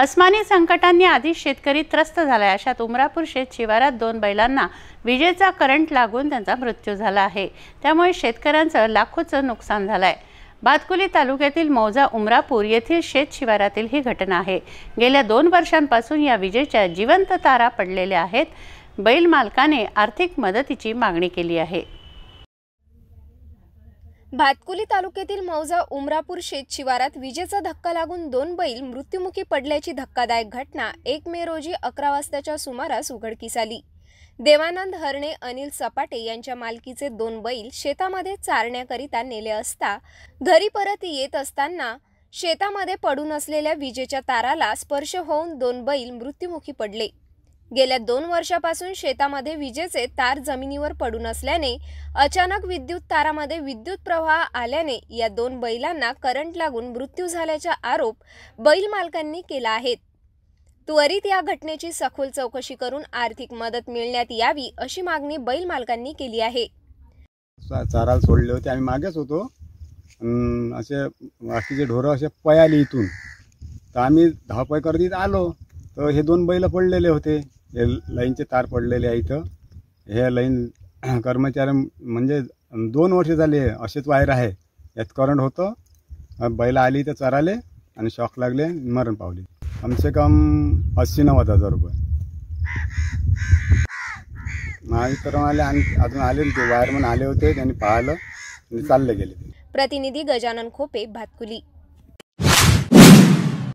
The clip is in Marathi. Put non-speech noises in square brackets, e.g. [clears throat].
अस्मानी संकटांनी आधीच शेतकरी त्रस्त झाला आहे अशात उमरापूर शेत शिवारात दोन बैलांना विजेचा करंट लागून त्यांचा मृत्यू झाला आहे त्यामुळे शेतकऱ्यांचं लाखोचं नुकसान झालं आहे भातकुली तालुक्यातील मौजा उमरापूर येथील शेत शिवारातील ही घटना आहे गेल्या दोन वर्षांपासून या विजेच्या जिवंत तारा पडलेल्या आहेत बैल मालकाने आर्थिक मदतीची मागणी केली आहे भातकुली तालुक्यातील मौजा उमरापूर शेत शिवारात विजेचा धक्का लागून दोन बैल मृत्युमुखी पडल्याची धक्कादायक घटना एक मे रोजी अकरा वाजताच्या सुमारास उघडकीस आली देवानंद हरणे अनिल सपाटे यांच्या मालकीचे दोन बैल शेतामध्ये चारण्याकरिता नेले असता घरी परत येत असताना शेतामध्ये पडून असलेल्या विजेच्या ताराला स्पर्श होऊन दोन बैल मृत्युमुखी पडले गेल्या दोन वर्षापासून शेतामध्ये विजेचे तार जमिनीवर पडून असल्याने अचानक विद्युत तारामध्ये विद्युत प्रवाह आल्याने या दोन बैलांना करंट लागून मृत्यू झाल्याचा आरोप बैल मालकांनी केला आहे त्वरित या घटनेची सखोल चौकशी करून आर्थिक मदत मिळण्यात यावी अशी मागणी बैल मालकांनी केली आहे चाराला सोडले होते आम्ही मागेच होतो असे बाकीचे ढोरं असे पयाली इथून तर आम्ही धावपळ करत आलो तर हे दोन बैल पडलेले होते हे लाईनचे तार पडलेले आहे इथं हे लाईन [clears throat] कर्मचारी म्हणजे दोन वर्ष झाले असेच वायर आहे यात करंट होतं बैल आली तर चराले आणि शॉक लागले मरण पावले कमसे कम अस्सी नव्वद हजार रुपये तर आले आणि अजून आले ते वायरमन आले होते त्यांनी पाहिलं चालले गेले प्रतिनिधी गजानन खोपे भातकुली